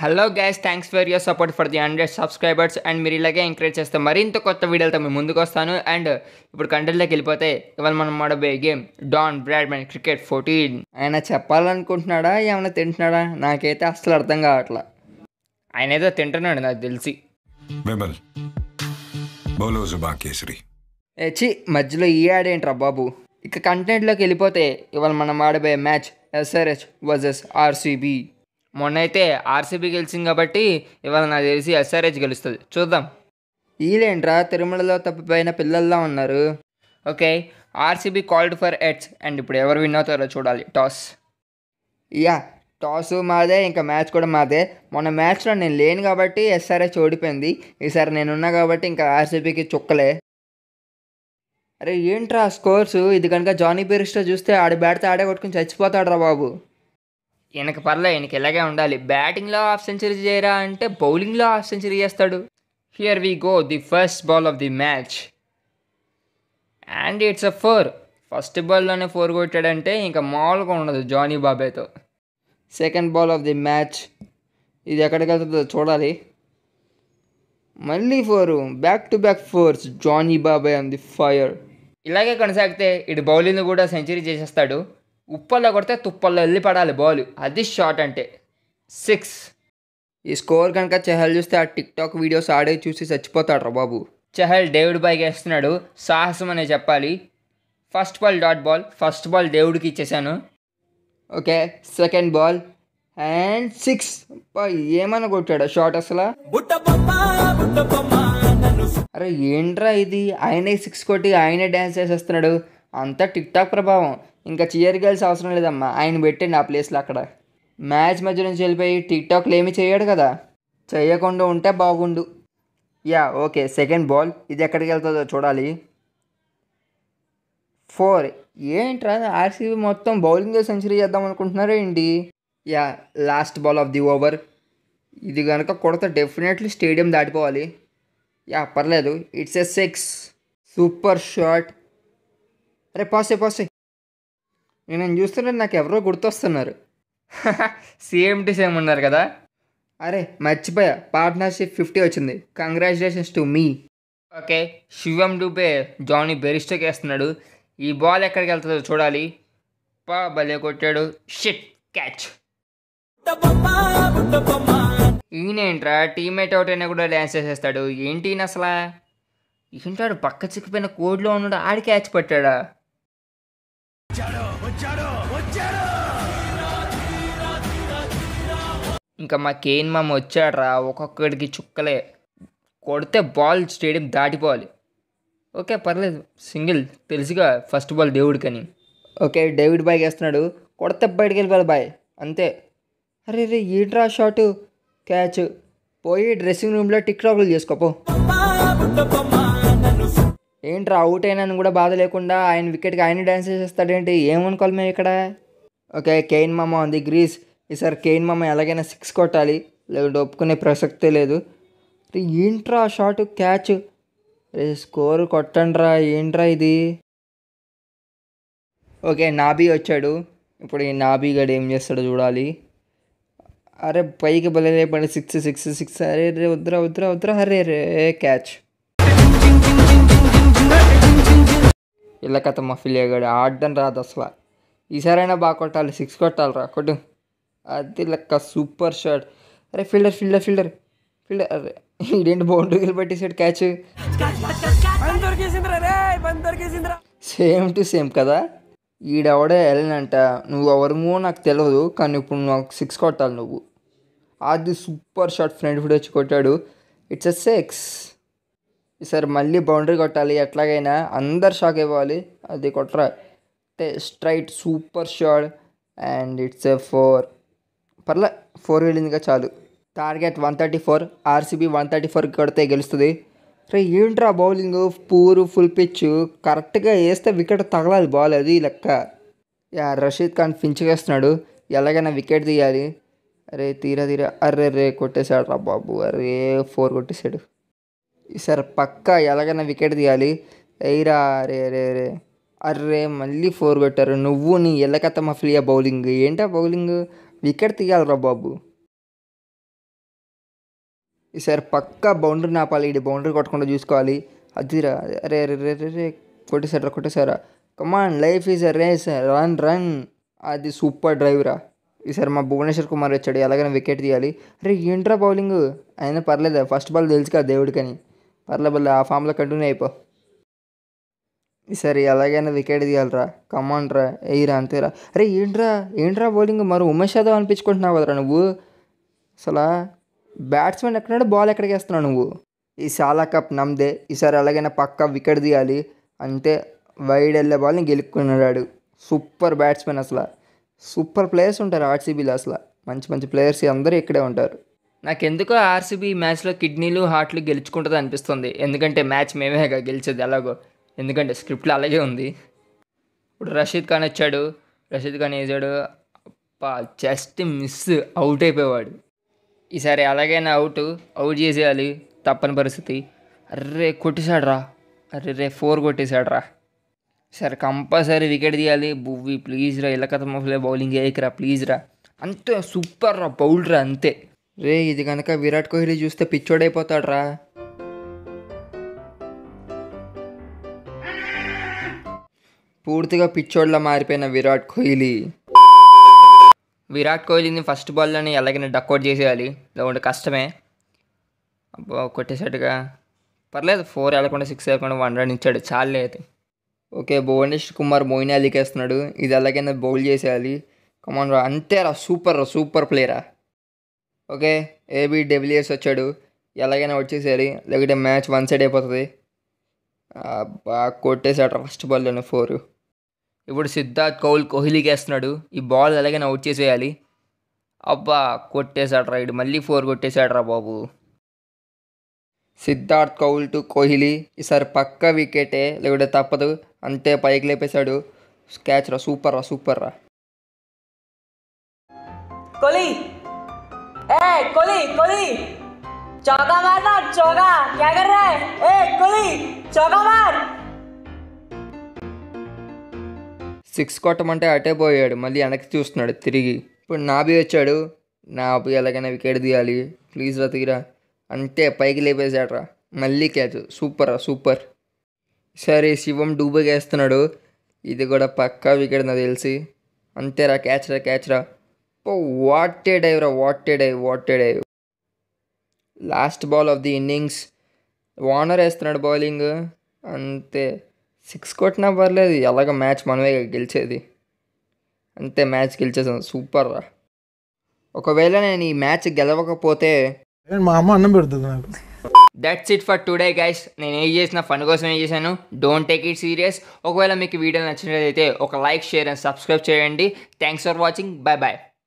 hello guys thanks for your support for the hundred subscribers and మీరు ఇలాగే encourage చేస్తే మరింత కొత్త వీడియోలతో మేము ముందుకు వస్తాను అండ్ ఇప్పుడు కంటెంట్లోకి వెళ్ళిపోతే ఇవాళ మనం ఆడబోయే game Don Bradman cricket fourteen ఆయన చెప్పాలనుకుంటున్నాడా ఏమైనా తింటున్నాడా నాకైతే అస్సలు అర్థం కావట్లా ఆయన ఏదో తింటున్నాడు నాకు తెలిసి ఏ మధ్యలో ఈ యాడ్ ఏంట్రా బాబు ఇక కంటెంట్లోకి వెళ్ళిపోతే ఇవాళ మనం ఆడబోయే మ్యాచ్ ఎస్ఆర్హెచ్ వర్సెస్ ఆర్సీబీ మొన్నైతే ఆర్సీబీ గెలిచింది కాబట్టి ఇవాళ నాకు తెలిసి ఎస్ఆర్హెచ్ గెలుస్తుంది చూద్దాం వీళ్ళేంట్రా తిరుమలలో తప్పిపోయిన పిల్లల్లో ఉన్నారు ఓకే ఆర్సీబీ కాల్డ్ ఫర్ ఎట్స్ అండ్ ఇప్పుడు ఎవరు విన్ అవుతారో చూడాలి టాస్ యా టాస్ మాదే ఇంకా మ్యాచ్ కూడా మాదే మొన్న మ్యాచ్లో నేను లేను కాబట్టి ఎస్ఆర్హెచ్ ఓడిపోయింది ఈసారి నేనున్నా కాబట్టి ఇంకా ఆర్సీబీకి చుక్కలే అరే ఏంట్రా స్కోర్స్ ఇది కనుక జానీ పేరిస్టో చూస్తే ఆడి బ్యాట్తో ఆడే కొట్టుకుని చచ్చిపోతాడు రా బాబు ఈయనకి పర్లే ఈయనకి ఇలాగే ఉండాలి బ్యాటింగ్లో హాఫ్ సెంచరీ చేయరా అంటే బౌలింగ్లో హాఫ్ సెంచరీ చేస్తాడు here we go the first ball of the match and it's a four first బాల్లోనే ఫోర్ కొట్టాడంటే ఇంకా మామూలుగా ఉండదు జానీ బాబేతో second ball of the match ఇది ఎక్కడికి వెళ్తుందో చూడాలి మళ్ళీ four back to back fours Jonny బాబాయ్ ఆన్ ది ఫైర్ ఇలాగే కొనసాగితే ఇటు బౌలింగ్ కూడా సెంచరీ చేసేస్తాడు ఉప్పల్లో కొడితే తుప్పల్లో వెళ్ళి పడాలి బౌల్ అది షార్ట్ అంటే సిక్స్ ఈ స్కోర్ కనుక చెహల్ చూస్తే ఆ టిక్ టాక్ వీడియోస్ ఆడే చూసి చచ్చిపోతాడు రా బాబు చెహల్ డేవిడ్ బాయ్ వేస్తున్నాడు సాహసం అనే చెప్పాలి first ball dot ball first ball దేవుడికి ఇచ్చేసాను okay second ball and six ఏమన్నా కొట్టాడు షార్ట్ అసలు అరే ఏంట్రా ఇది ఆయనే సిక్స్ కొట్టి ఆయనే డ్యాన్స్ చేసేస్తున్నాడు అంతా టిక్ టాక్ ప్రభావం ఇంకా చీయర్ అవసరం లేదమ్మా ఆయన పెట్టండి ఆ ప్లేస్లో అక్కడ మ్యాచ్ మధ్య నుంచి వెళ్ళిపోయి టిక్ టాక్లు ఏమీ చేయడు కదా చేయకుండా ఉంటే బాగుండు యా ఓకే సెకండ్ బాల్ ఇది ఎక్కడికి వెళ్తుందో చూడాలి ఫోర్ ఏంట్రా ఆర్సీబీ మొత్తం బౌలింగ్ సెంచరీ చేద్దాం అనుకుంటున్నారా ఏంటి yeah last ball of the over ఇది కనుక కొడత డెఫినెట్లీ స్టేడియం దాటిపోవాలి యా పర్లేదు it's a six super shot అరే పాసే పాసే నేను చూస్తుంటే నాకు ఎవరో గుర్తొస్తున్నారు సేమ్ టు సేమ్ ఉన్నారు కదా అరే మర్చిపోయా పార్ట్నర్షిప్ ఫిఫ్టీ వచ్చింది congratulations to me okay Shivam Dube Jonny బెరిస్టోకి వేస్తున్నాడు ఈ బాల్ ఎక్కడికి వెళ్తుందో చూడాలి పా భలే కొట్టాడు షిట్ క్యాచ్ ఈయనేంట్రా టీమేట్ అవుట్ అయినా కూడా డ్యాన్స్ చేసేస్తాడు ఏంటి ఈయన అసలా ఏంటాడు పక్క చిక్కిపోయిన కోడ్లో ఉన్నాడు ఆడి క్యాచ్ పట్టాడా ఇంకా మా కేన్ మామ వచ్చాడరా ఒక్కొక్కడికి చుక్కలే కొడితే బాల్ స్టేడియం దాటిపోవాలి ఓకే పర్లేదు సింగిల్ తెలుసుగా ఫస్ట్ బాల్ దేవుడికని ఓకే డేవిడ్ బాయ్ వేస్తున్నాడు కొడితే బయటికి వెళ్ళిపోవాలి బాయ్ అంతే అరే రే ఏంట్రా షాటు క్యాచ్ పోయి డ్రెస్సింగ్ రూమ్లో టిక్ టాక్లు చేసుకోపో ఏంట్రా అవుట్ అయినా కూడా బాధ లేకుండా ఆయన వికెట్కి ఆయన డ్యాన్స్ చేసేస్తాడేంటి ఏమనుకోవాలి మేము ఇక్కడ ఓకే కెయిన్ మామ ఉంది గ్రీస్ ఈసారి కెయిన్ మామ ఎలాగైనా సిక్స్ కొట్టాలి లేకుంటే ఒప్పుకునే ప్రసక్తే లేదు ఏంట్రా షాట్ క్యాచ్ స్కోర్ కొట్టండ్రా ఏంట్రా ఇది ఓకే నాబీ వచ్చాడు ఇప్పుడు ఈ నాబీ గడు ఏం చేస్తాడో చూడాలి అరే పైకి బలే పడి సిక్స్ సిక్స్ సిక్స్ అరే రే వద్దురా వద్దురా వద్దురా అరే రే క్యాచ్ ఇలా కథ మా ఫిలియగాడు ఆడడం రాదు అసలు ఈసారైనా బాగా కొట్టాలి సిక్స్ కొట్టాలి రా కొట్టు అది లెక్క సూపర్ షాట్ అరే ఫీల్డర్ ఫీల్డర్ ఫీల్డర్ ఫీల్డర్ అరే ఇదేంటి బౌండరీలు పట్టేసాడు క్యాచ్ సేమ్ టు సేమ్ కదా ఈడెవడే వెళ్ళనంట నువ్వు ఎవరమో నాకు తెలియదు కానీ ఇప్పుడు నాకు సిక్స్ కొట్టాలి నువ్వు అది సూపర్ షార్ట్ ఫ్రంట్ ఫుడ్ వచ్చి కొట్టాడు ఇట్స్ ఎ సెక్స్ ఈసారి మళ్ళీ బౌండరీ కొట్టాలి ఎట్లాగైనా అందరు షాక్ ఇవ్వాలి అది కొట్టరా straight super shot and it's a four పర్లే ఫోర్ వెళ్ళిందిగా చాలు target one thirty four RCB one thirty ఫోర్కి కొడితే గెలుస్తుంది రే ఏంట్రా బౌలింగ్ పూర్ ఫుల్ పిచ్ కరెక్ట్గా వేస్తే వికెట్ తగలాలి బాల్ అది లెక్క యా రషీద్ ఖాన్ ఫించ్కేస్తున్నాడు ఎలాగైనా వికెట్ తీయాలి అరే తీరా తీరా అర్రే రే కొట్టేశాడు రా బాబు అరే ఫోర్ కొట్టేశాడు ఈసారి పక్క ఎలాగైనా వికెట్ తీయాలి ఎయిరా అరే అరే అరే అర్రే మళ్ళీ ఫోర్ కొట్టారు నువ్వు నీ ఎల్లకత్త ఫ్రీయా బౌలింగ్ ఏంటా బౌలింగ్ వికెట్ తీయాలిరా బాబు ఈసారి పక్క బౌండరీ నాపాలి ఇది బౌండరీ కొట్టకుండా చూసుకోవాలి అదిరా అరే అరే రే రే రా కొట్టేశారా come on life is a race run run అది సూపర్ డ్రైవ్ రా ఈసారి మా భువనేశ్వర్ కుమార్ వచ్చాడు ఎలాగైనా వికెట్ తీయాలి అరే ఏంట్రా బౌలింగ్ అయినా పర్లేదు ఫస్ట్ బాల్ తెలుసు కదా దేవుడికని పర్లే బల్లే ఆ ఫామ్లో కంటిన్యూ అయిపో ఈసారి ఎలాగైనా వికెట్ తీయాలరా రా ఎయిరా అంతేరా అరే ఏంట్రా ఏంట్రా బౌలింగ్ మరి ఉమేష్ యాదవ్ అనిపించుకుంటున్నావు కదరా నువ్వు అసలు బ్యాట్స్మెన్ ఎక్కడంటే బాల్ ఎక్కడికి వేస్తున్నావు నువ్వు ఈ సాలా కప్ నమ్దే ఈసారి ఎలాగైనా పక్కా వికెట్ తీయాలి అంటే వైడ్ వెళ్ళే బాల్ని గెలుక్కున్నాడు సూపర్ బ్యాట్స్మెన్ అసలు సూపర్ ప్లేయర్స్ ఉంటారు ఆర్సీబీలో అసలు మంచి మంచి ప్లేయర్స్ అందరూ ఇక్కడే ఉంటారు నాకెందుకో ఆర్సీబీ మ్యాచ్లో కిడ్నీలు హార్ట్లు గెలుచుకుంటుంది అనిపిస్తుంది ఎందుకంటే మ్యాచ్ కదా గెలిచేది ఎలాగో ఎందుకంటే స్క్రిప్ట్లో అలాగే ఉంది ఇప్పుడు రషీద్ ఖాన్ వచ్చాడు రషీద్ ఖాన్ వేసాడు జస్ట్ మిస్ అవుట్ అయిపోయేవాడు ఈసారి ఎలాగైనా అవుట్ అవుట్ చేసేయాలి తప్పని పరిస్థితి అర్రే కొట్టేశాడు రా అర్రే ఫోర్ కొట్టేశాడు రా సార్ కంపల్సరీ వికెట్ తీయాలి బువ్వి ప్లీజ్ రా ఇలా బౌలింగ్ వేయకరా ప్లీజ్ రా అంతే సూపర్ రా రా అంతే రే ఇది కనుక విరాట్ కోహ్లీ చూస్తే పిచ్చోడైపోతాడు రా పూర్తిగా పిచ్చోడ్లా మారిపోయిన విరాట్ కోహ్లీ విరాట్ కోహ్లీని ఫస్ట్ బాల్లోనే ఎలాగైనా డక్అట్ చేసేయాలి లేకుంటే కష్టమే కొట్టేసట్టుగా పర్లేదు ఫోర్ వెళ్ళకుండా సిక్స్ వెళ్ళకుండా వన్ రన్ ఇచ్చాడు అయితే ఓకే భువనేష్ కుమార్ మోయినా వేస్తున్నాడు ఇది ఎలాగైనా బౌల్ చేసేయాలి కమాన్ రా అంతేరా సూపర్ రా సూపర్ ప్లేయరా ఓకే ఏబీ డెవిలియర్స్ వచ్చాడు ఎలాగైనా వచ్చేసేయాలి లేకపోతే మ్యాచ్ వన్ సైడ్ అయిపోతుంది బాగా కొట్టేశాడు ఫస్ట్ బాల్ ఫోర్ ఇప్పుడు సిద్ధార్థ్ కౌల్ కోహ్లీకి వేస్తున్నాడు ఈ బాల్ ఎలాగైనా అవుట్ చేసేయాలి అబ్బా కొట్టేశాడు రైడ్ మళ్ళీ ఫోర్ కొట్టేశాడు రా బాబు సిద్ధార్థ్ కౌల్ టు కోహ్లీ ఈసారి పక్క వికెటే లేకుంటే తప్పదు అంతే పైకి లేపేశాడు క్యాచ్ రా సూపర్ రా సూపర్ రా కొలి ఏ కొలి కొలి మార్ సిక్స్ కొట్టమంటే అటే పోయాడు మళ్ళీ వెనక్కి చూస్తున్నాడు తిరిగి ఇప్పుడు నాబి వచ్చాడు నాబి ఎలాగైనా వికెట్ తీయాలి ప్లీజ్ రా తీరా అంతే పైకి లేపేశాడు రా మళ్ళీ క్యాచ్ సూపర్ రా సూపర్ సరే శివం డూబగేస్తున్నాడు ఇది కూడా పక్కా వికెట్ నాకు తెలిసి అంతేరా క్యాచ్రా క్యాచ్రా ఓ వాట్ డైవ్ రా what dive what dive last ball of the innings Warner వేస్తున్నాడు బౌలింగ్ అంతే సిక్స్ కొట్టినా పర్లేదు ఎలాగ మ్యాచ్ మనమే గెలిచేది అంతే మ్యాచ్ గెలిచేసాం సూపర్ రా ఒకవేళ నేను ఈ మ్యాచ్ గెలవకపోతే మా అమ్మ అన్నం పెడుతుంది నాకు that's it for today guys నేను ఏం చేసిన ఫన్ ఏం చేశాను డోంట్ టేక్ ఇట్ సీరియస్ ఒకవేళ మీకు వీడియో నచ్చినట్లయితే ఒక లైక్ షేర్ అండ్ సబ్స్క్రైబ్ చేయండి thanks for watching bye bye